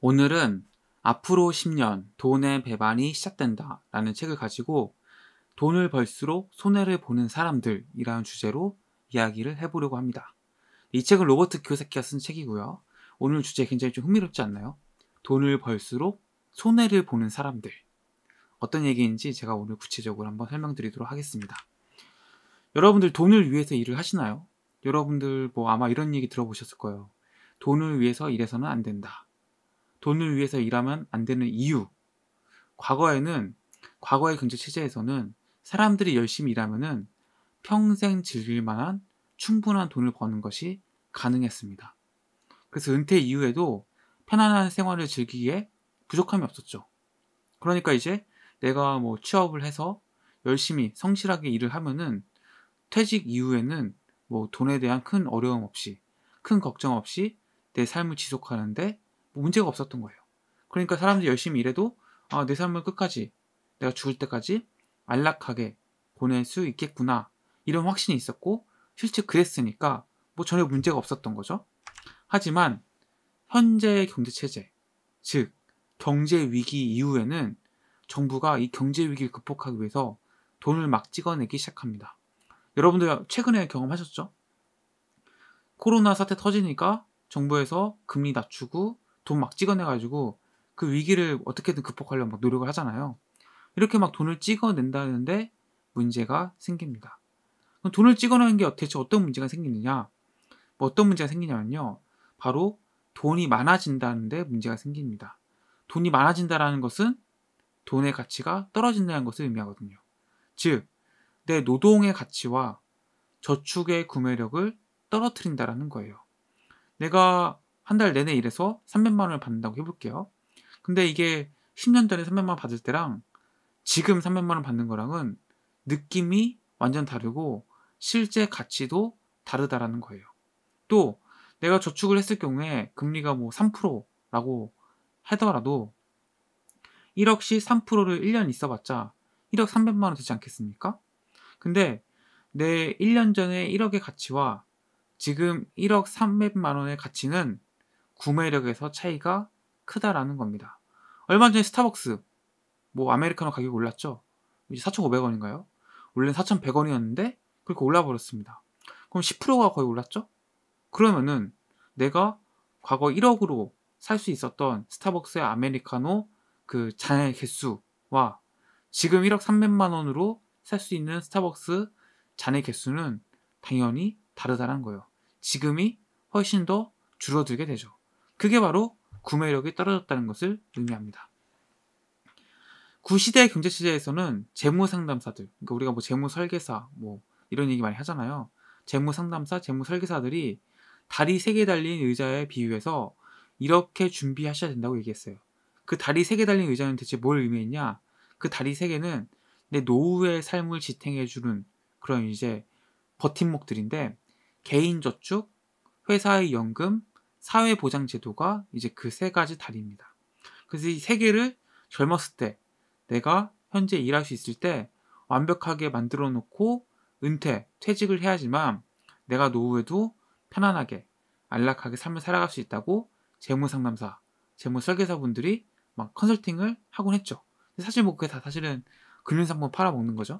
오늘은 앞으로 10년 돈의 배반이 시작된다 라는 책을 가지고 돈을 벌수록 손해를 보는 사람들이라는 주제로 이야기를 해보려고 합니다. 이 책은 로버트 교세키가쓴 책이고요. 오늘 주제 굉장히 좀 흥미롭지 않나요? 돈을 벌수록 손해를 보는 사람들. 어떤 얘기인지 제가 오늘 구체적으로 한번 설명드리도록 하겠습니다. 여러분들 돈을 위해서 일을 하시나요? 여러분들 뭐 아마 이런 얘기 들어보셨을 거예요. 돈을 위해서 일해서는 안 된다. 돈을 위해서 일하면 안 되는 이유. 과거에는 과거의 경제 체제에서는 사람들이 열심히 일하면은 평생 즐길 만한 충분한 돈을 버는 것이 가능했습니다. 그래서 은퇴 이후에도 편안한 생활을 즐기기에 부족함이 없었죠. 그러니까 이제 내가 뭐 취업을 해서 열심히 성실하게 일을 하면은 퇴직 이후에는 뭐 돈에 대한 큰 어려움 없이 큰 걱정 없이 내 삶을 지속하는데 뭐 문제가 없었던 거예요. 그러니까 사람들이 열심히 일해도 아, 내 삶을 끝까지 내가 죽을 때까지 안락하게 보낼 수 있겠구나 이런 확신이 있었고 실제 그랬으니까 뭐 전혀 문제가 없었던 거죠. 하지만 현재 경제 체제 즉 경제 위기 이후에는 정부가 이 경제 위기를 극복하기 위해서 돈을 막 찍어내기 시작합니다. 여러분들 최근에 경험하셨죠? 코로나 사태 터지니까 정부에서 금리 낮추고 돈막 찍어내가지고 그 위기를 어떻게든 극복하려고 막 노력을 하잖아요. 이렇게 막 돈을 찍어낸다는데 문제가 생깁니다. 그럼 돈을 찍어내는 게 대체 어떤 문제가 생기느냐? 뭐 어떤 문제가 생기냐면요. 바로 돈이 많아진다는데 문제가 생깁니다. 돈이 많아진다라는 것은 돈의 가치가 떨어진다는 것을 의미하거든요. 즉, 내 노동의 가치와 저축의 구매력을 떨어뜨린다라는 거예요. 내가 한달 내내 일해서 300만 원을 받는다고 해볼게요. 근데 이게 10년 전에 300만 원 받을 때랑 지금 300만 원 받는 거랑은 느낌이 완전 다르고 실제 가치도 다르다라는 거예요. 또 내가 저축을 했을 경우에 금리가 뭐 3%라고 하더라도 1억씩 3%를 1년 있어봤자 1억 300만 원 되지 않겠습니까? 근데 내 1년 전에 1억의 가치와 지금 1억 300만 원의 가치는 구매력에서 차이가 크다라는 겁니다. 얼마 전에 스타벅스 뭐 아메리카노 가격 올랐죠? 이제 4,500원인가요? 원래는 4,100원이었는데 그렇게 올라 버렸습니다. 그럼 10%가 거의 올랐죠? 그러면은 내가 과거 1억으로 살 수 있었던 스타벅스의 아메리카노 그 잔의 개수와 지금 1억 300만 원으로 살 수 있는 스타벅스 잔의 개수는 당연히 다르다는 거예요. 지금이 훨씬 더 줄어들게 되죠. 그게 바로 구매력이 떨어졌다는 것을 의미합니다. 구시대 경제 체제에서는 재무 상담사들, 그러니까 우리가 뭐 재무 설계사 뭐 이런 얘기 많이 하잖아요. 재무 상담사, 재무 설계사들이 다리 세 개 달린 의자에 비유해서 이렇게 준비하셔야 된다고 얘기했어요. 그 다리 세 개 달린 의자는 대체 뭘 의미했냐? 그 다리 세 개는 내 노후의 삶을 지탱해 주는 그런 이제 버팀목들인데 개인 저축, 회사의 연금, 사회보장제도가 이제 그 세 가지 다리입니다. 그래서 이 세 개를 젊었을 때 내가 현재 일할 수 있을 때 완벽하게 만들어 놓고 은퇴, 퇴직을 해야지만 내가 노후에도 편안하게 안락하게 삶을 살아갈 수 있다고 재무상담사, 재무설계사분들이 막 컨설팅을 하곤 했죠. 사실 뭐 그게 다 사실은 금융상품 팔아먹는 거죠.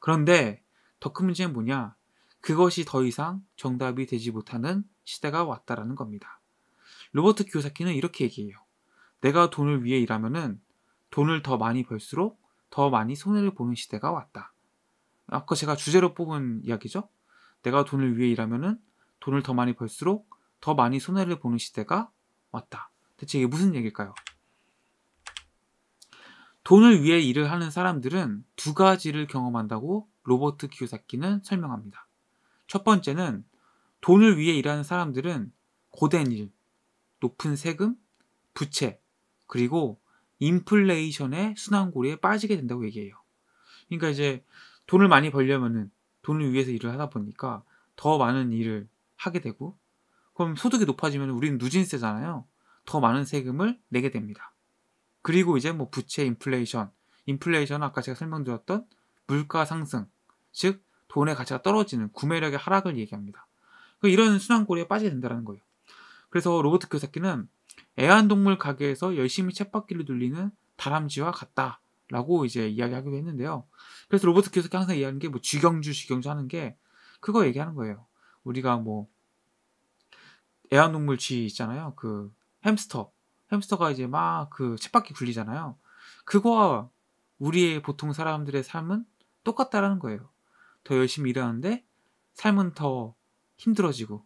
그런데 더 큰 문제는 뭐냐? 그것이 더 이상 정답이 되지 못하는 시대가 왔다라는 겁니다. 로버트 기요사키는 이렇게 얘기해요. 내가 돈을 위해 일하면은 돈을 더 많이 벌수록 더 많이 손해를 보는 시대가 왔다. 아까 제가 주제로 뽑은 이야기죠. 내가 돈을 위해 일하면은 돈을 더 많이 벌수록 더 많이 손해를 보는 시대가 왔다. 대체 이게 무슨 얘기일까요? 돈을 위해 일을 하는 사람들은 두 가지를 경험한다고 로버트 기요사키는 설명합니다. 첫 번째는 돈을 위해 일하는 사람들은 고된 일, 높은 세금, 부채, 그리고 인플레이션의 순환고리에 빠지게 된다고 얘기해요. 그러니까 이제 돈을 많이 벌려면은 돈을 위해서 일을 하다 보니까 더 많은 일을 하게 되고 그럼 소득이 높아지면 우리는 누진세잖아요. 더 많은 세금을 내게 됩니다. 그리고 이제 뭐 부채 인플레이션, 인플레이션은 아까 제가 설명드렸던 물가 상승, 즉 돈의 가치가 떨어지는 구매력의 하락을 얘기합니다. 그 이런 순환고리에 빠지게 된다는 거예요. 그래서 로버트 교사키는 애완동물 가게에서 열심히 쳇바퀴를 돌리는 다람쥐와 같다. 라고 이제 이야기하기도 했는데요. 그래서 로버트 교사키 항상 이야기하는 게뭐 쥐경주, 쥐경주 하는 게 그거 얘기하는 거예요. 우리가 뭐 애완동물 쥐 있잖아요. 그 햄스터. 햄스터가 이제 막 그 쳇바퀴 굴리잖아요. 그거와 우리의 보통 사람들의 삶은 똑같다라는 거예요. 더 열심히 일하는데 삶은 더 힘들어지고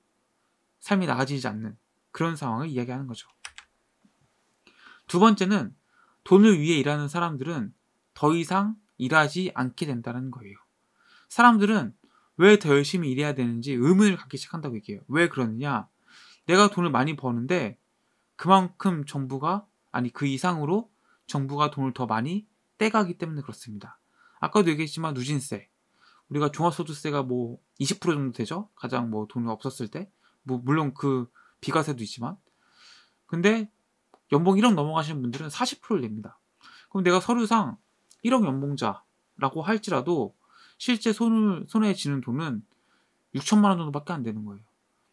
삶이 나아지지 않는 그런 상황을 이야기하는 거죠. 두 번째는 돈을 위해 일하는 사람들은 더 이상 일하지 않게 된다는 거예요. 사람들은 왜 더 열심히 일해야 되는지 의문을 갖기 시작한다고 얘기해요. 왜 그러느냐? 내가 돈을 많이 버는데 그만큼 정부가 아니 그 이상으로 정부가 돈을 더 많이 떼가기 때문에 그렇습니다. 아까도 얘기했지만 누진세, 우리가 종합소득세가 뭐 20% 정도 되죠? 가장 뭐 돈이 없었을 때. 뭐 물론 그 비과세도 있지만. 근데 연봉 1억 넘어가시는 분들은 40%를 냅니다. 그럼 내가 서류상 1억 연봉자라고 할지라도 실제 손을, 손에 지는 돈은 6천만 원 정도밖에 안 되는 거예요.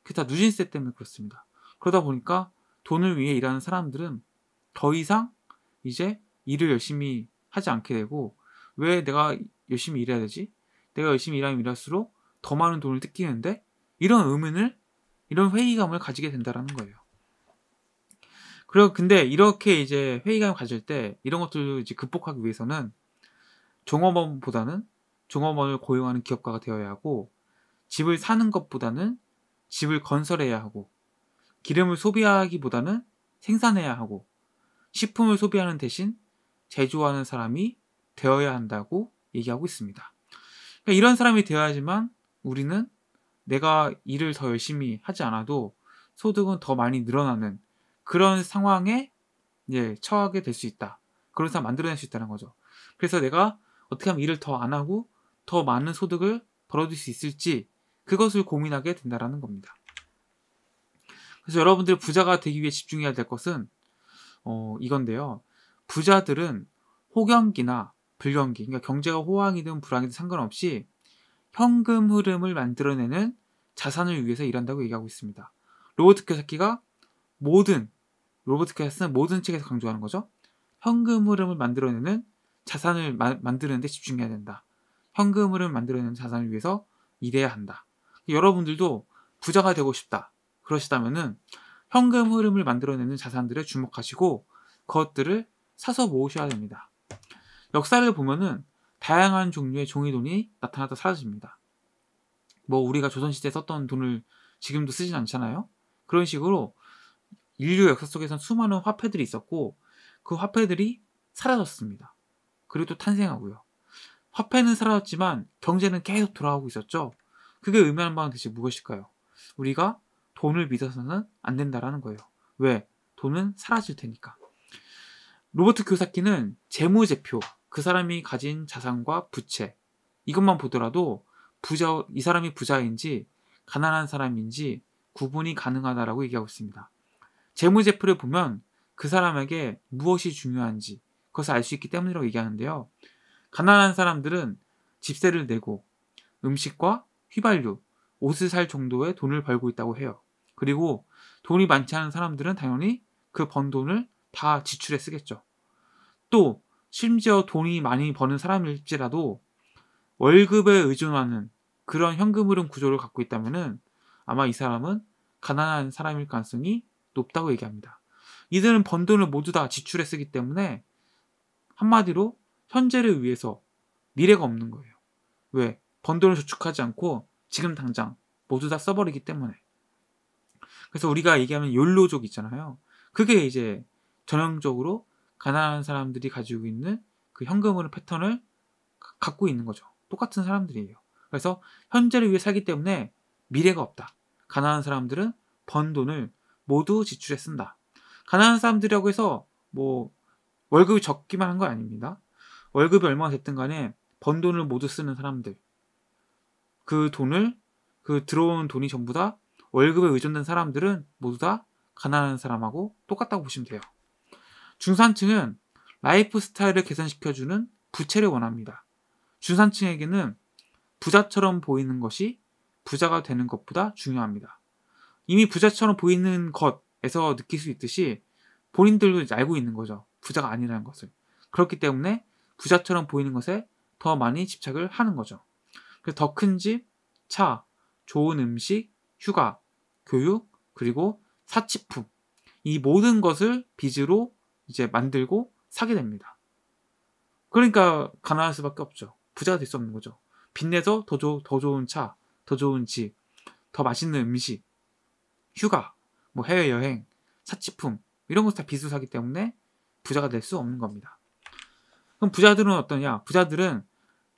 그게 다 누진세 때문에 그렇습니다. 그러다 보니까 돈을 위해 일하는 사람들은 더 이상 이제 일을 열심히 하지 않게 되고 왜 내가 열심히 일해야 되지? 내가 열심히 일하면 일할수록 더 많은 돈을 뜯기는데 이런 의문을 이런 회의감을 가지게 된다라는 거예요. 그리고 근데 이렇게 이제 회의감을 가질 때 이런 것들을 이제 극복하기 위해서는 종업원보다는 종업원을 고용하는 기업가가 되어야 하고 집을 사는 것보다는 집을 건설해야 하고 기름을 소비하기보다는 생산해야 하고 식품을 소비하는 대신 제조하는 사람이 되어야 한다고 얘기하고 있습니다. 그러니까 이런 사람이 되어야지만 우리는 내가 일을 더 열심히 하지 않아도 소득은 더 많이 늘어나는 그런 상황에 예, 처하게 될 수 있다. 그런 사람 만들어낼 수 있다는 거죠. 그래서 내가 어떻게 하면 일을 더 안 하고 더 많은 소득을 벌어들일 수 있을지 그것을 고민하게 된다라는 겁니다. 그래서 여러분들 부자가 되기 위해 집중해야 될 것은 어, 이건데요. 부자들은 호경기나 불경기, 그러니까 경제가 호황이든 불황이든 상관없이 현금 흐름을 만들어내는 자산을 위해서 일한다고 얘기하고 있습니다. 로버트 켜사키가 모든 로버트 켜사키는 모든 책에서 강조하는 거죠. 현금 흐름을 만들어내는 자산을 마, 만드는데 집중해야 된다. 현금 흐름을 만들어내는 자산을 위해서 일해야 한다. 여러분들도 부자가 되고 싶다. 그러시다면은 현금 흐름을 만들어내는 자산들에 주목하시고 그것들을 사서 모으셔야 됩니다. 역사를 보면은 다양한 종류의 종이돈이 나타나다 사라집니다. 뭐 우리가 조선시대에 썼던 돈을 지금도 쓰진 않잖아요. 그런 식으로 인류 역사 속에선 수많은 화폐들이 있었고 그 화폐들이 사라졌습니다. 그리고 또 탄생하고요. 화폐는 사라졌지만 경제는 계속 돌아오고 있었죠. 그게 의미하는 바는 대체 무엇일까요? 우리가 돈을 믿어서는 안 된다라는 거예요. 왜? 돈은 사라질 테니까. 로버트 교사키는 재무제표, 그 사람이 가진 자산과 부채 이것만 보더라도 부자 이 사람이 부자인지 가난한 사람인지 구분이 가능하다라고 얘기하고 있습니다. 재무제표를 보면 그 사람에게 무엇이 중요한지 그것을 알 수 있기 때문이라고 얘기하는데요. 가난한 사람들은 집세를 내고 음식과 휘발유, 옷을 살 정도의 돈을 벌고 있다고 해요. 그리고 돈이 많지 않은 사람들은 당연히 그 번 돈을 다지출해 쓰겠죠. 또 심지어 돈이 많이 버는 사람일지라도 월급에 의존하는 그런 현금 흐름 구조를 갖고 있다면 아마 이 사람은 가난한 사람일 가능성이 높다고 얘기합니다. 이들은 번 돈을 모두 다 지출에 쓰기 때문에 한마디로 현재를 위해서 미래가 없는 거예요. 왜? 번 돈을 저축하지 않고 지금 당장 모두 다 써버리기 때문에. 그래서 우리가 얘기하면 욜로족 있잖아요. 그게 이제 전형적으로 가난한 사람들이 가지고 있는 그 현금으로 패턴을 갖고 있는 거죠. 똑같은 사람들이에요. 그래서 현재를 위해 살기 때문에 미래가 없다. 가난한 사람들은 번 돈을 모두 지출에 쓴다. 가난한 사람들이라고 해서 뭐 월급이 적기만 한 건 아닙니다. 월급이 얼마가 됐든 간에 번 돈을 모두 쓰는 사람들. 그 돈을 그 들어온 돈이 전부 다 월급에 의존된 사람들은 모두 다 가난한 사람하고 똑같다고 보시면 돼요. 중산층은 라이프 스타일을 개선시켜주는 부채를 원합니다. 중산층에게는 부자처럼 보이는 것이 부자가 되는 것보다 중요합니다. 이미 부자처럼 보이는 것에서 느낄 수 있듯이 본인들도 알고 있는 거죠. 부자가 아니라는 것을. 그렇기 때문에 부자처럼 보이는 것에 더 많이 집착을 하는 거죠. 그래서 더 큰 집, 차, 좋은 음식, 휴가, 교육, 그리고 사치품. 이 모든 것을 빚으로 이제 만들고 사게 됩니다. 그러니까 가난할 수밖에 없죠. 부자가 될 수 없는 거죠. 빚내서 더, 조, 더 좋은 차, 더 좋은 집, 더 맛있는 음식, 휴가, 뭐 해외여행, 사치품 이런 것다 빚을 사기 때문에 부자가 될 수 없는 겁니다. 그럼 부자들은 어떠냐? 부자들은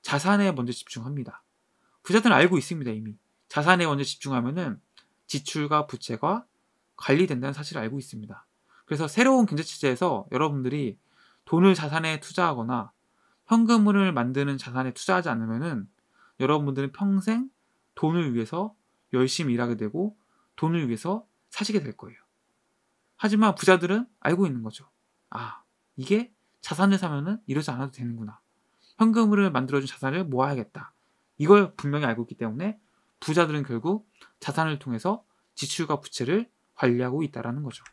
자산에 먼저 집중합니다. 부자들은 알고 있습니다 이미. 자산에 먼저 집중하면은 지출과 부채가 관리된다는 사실을 알고 있습니다. 그래서 새로운 경제 체제에서 여러분들이 돈을 자산에 투자하거나 현금을 만드는 자산에 투자하지 않으면은 여러분들은 평생 돈을 위해서 열심히 일하게 되고 돈을 위해서 사시게 될 거예요. 하지만 부자들은 알고 있는 거죠. 아, 이게 자산을 사면은 이러지 않아도 되는구나. 현금을 만들어준 자산을 모아야겠다. 이걸 분명히 알고 있기 때문에 부자들은 결국 자산을 통해서 지출과 부채를 관리하고 있다라는 거죠.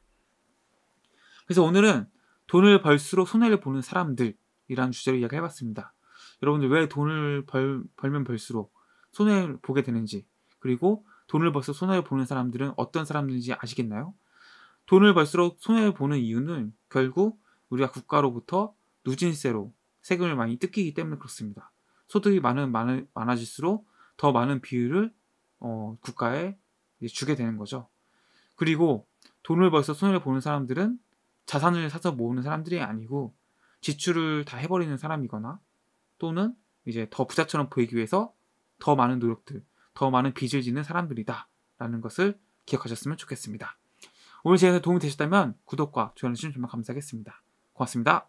그래서 오늘은 돈을 벌수록 손해를 보는 사람들이라는 주제로 이야기해봤습니다. 여러분들 왜 돈을 벌, 벌면 벌수록 손해를 보게 되는지 그리고 돈을 벌수록 손해를 보는 사람들은 어떤 사람들인지 아시겠나요? 돈을 벌수록 손해를 보는 이유는 결국 우리가 국가로부터 누진세로 세금을 많이 뜯기기 때문에 그렇습니다. 소득이 많은, 많은 많아질수록 더 많은 비율을 어, 국가에 주게 되는 거죠. 그리고 돈을 벌써 손해를 보는 사람들은 자산을 사서 모으는 사람들이 아니고 지출을 다 해버리는 사람이거나 또는 이제 더 부자처럼 보이기 위해서 더 많은 노력들, 더 많은 빚을 지는 사람들이다라는 것을 기억하셨으면 좋겠습니다. 오늘 제가 도움이 되셨다면 구독과 좋아요 주시면 정말 감사하겠습니다. 고맙습니다.